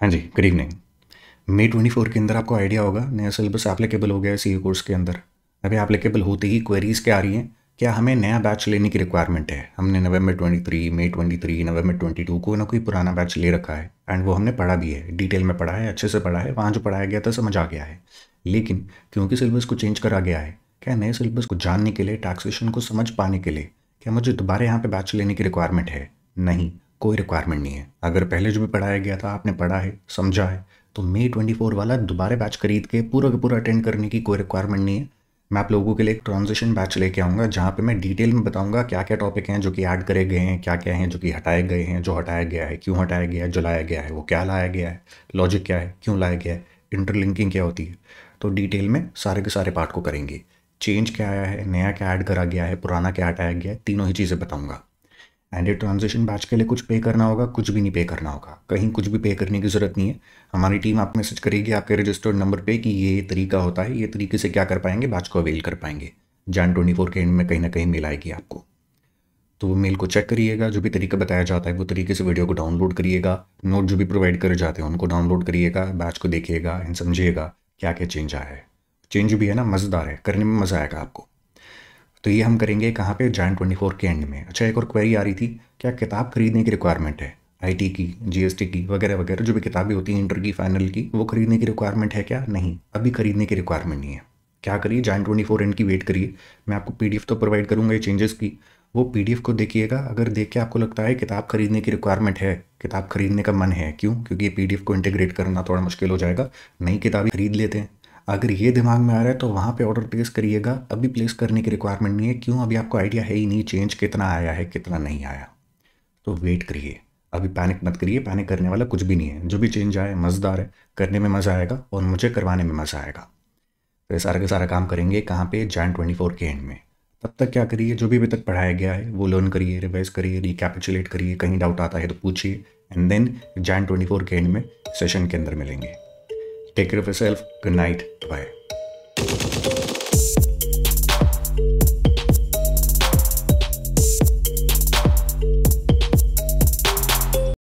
हाँ जी good evening May twenty four के अंदर आपको आइडिया होगा नया सिलेबस एप्लीकेबल हो गया है सी कोर्स e के अंदर अभी एप्लीकेबल होते ही क्वेरीज़ क्या आ रही हैं क्या हमें नया बैच लेने की रिक्वायरमेंट है हमने नवंबर ट्वेंटी थ्री मे ट्वेंटी थ्री नवंबर टू को ना कोई पुराना बैच ले रखा है एंड वो हमने पढ़ा भी है डिटेल में पढ़ा है अच्छे से पढ़ा है वहाँ जो पढ़ाया गया था समझ आ गया है लेकिन क्योंकि सिलेबस को चेंज करा गया है क्या नए सिलेबस को जानने के लिए टैक्सेशन को समझ पाने के लिए क्या मुझे दोबारा यहाँ पर बैच लेने की रिक्वायरमेंट है नहीं कोई रिक्वायरमेंट नहीं है अगर पहले जो भी पढ़ाया गया था आपने पढ़ा है समझा है तो मे ट्वेंटी फोर वाला दोबारा बैच खरीद के पूरा का पूरा अटेंड करने की कोई रिक्वायरमेंट नहीं है मैं आप लोगों के लिए एक ट्रांजिशन बैच लेके आऊँगा जहाँ पे मैं डिटेल में बताऊँगा क्या क्या टॉपिक हैं जो कि ऐड करे गए हैं क्या क्या हैं जो कि हटाए गए हैं जो हटाया गया है क्यों हटाया गया है जो लाया गया है वो क्या लाया गया है लॉजिक क्या है क्यों लाया गया है इंटरलिंकिंग क्या होती है तो डिटेल में सारे के सारे पार्ट को करेंगे चेंज क्या आया है नया क्या ऐड करा गया है पुराना क्या हटाया गया है तीनों ही चीज़ें बताऊँगा एंड ये ट्रांजेक्शन बैच के लिए कुछ पे करना होगा कुछ भी नहीं पे करना होगा कहीं कुछ भी पे करने की ज़रूरत नहीं है हमारी टीम आप मैसेज करेगी आपके रजिस्टर्ड नंबर पे कि ये तरीका होता है ये तरीके से क्या कर पाएंगे बैच को अवेल कर पाएंगे जैन ट्वेंटी फोर के एंड में कहीं ना कहीं मेल आएगी आपको तो वो मेल को चेक करिएगा जो भी तरीका बताया जाता है वो तरीके से वीडियो को डाउनलोड करिएगा नोट जो भी प्रोवाइड करे जाते हैं उनको डाउनलोड करिएगा बैच को देखिएगा एंड समझिएगा क्या क्या चेंज आया है चेंज भी है ना मज़ेदार है करने में मज़ा आएगा आपको तो ये हम करेंगे कहाँ पे जॉइन ट्वेंटी फोर के एंड में अच्छा एक और क्वेरी आ रही थी क्या किताब खरीदने की रिक्वायरमेंट है आईटी की जीएसटी की वगैरह वगैरह जो भी किताबें होती हैं इंटर की फाइनल की वो खरीदने की रिक्वायरमेंट है क्या नहीं अभी खरीदने की रिक्वायरमेंट नहीं है क्या करिए जॉइन ट्वेंटी फोर एंड की वेट करिए मैं आपको एफ तो प्रोवाइड करूँगा ये चेंजेस की वो एफ को देखिएगा अगर देख के आपको लगता है किताब खरीदने की रिक्वायरमेंट है किताब खरीदने का मन है क्यों क्योंकि ये एफ को इंटीग्रेट करना थोड़ा मुश्किल हो जाएगा नई किताबें खरीद लेते हैं अगर ये दिमाग में आ रहा है तो वहाँ पे ऑर्डर प्लेस करिएगा अभी प्लेस करने की रिक्वायरमेंट नहीं है क्यों अभी आपको आइडिया है ही नहीं चेंज कितना आया है कितना नहीं आया तो वेट करिए अभी पैनिक मत करिए पैनिक करने वाला कुछ भी नहीं है जो भी चेंज आए मज़ेदार है करने में मज़ा आएगा और मुझे करवाने में मज़ा आएगा तो ये सारा का सारा काम करेंगे कहाँ पे जैन ट्वेंटी फोर के एंड में तब तक क्या करिए जो भी अभी तक पढ़ाया गया है वो लर्न करिए रिवाइज करिए रिकैपिचुलेट करिए कहीं डाउट आता है तो पूछिए and then Jan twenty four के एंड में सेशन के अंदर मिलेंगे take care of self good night play.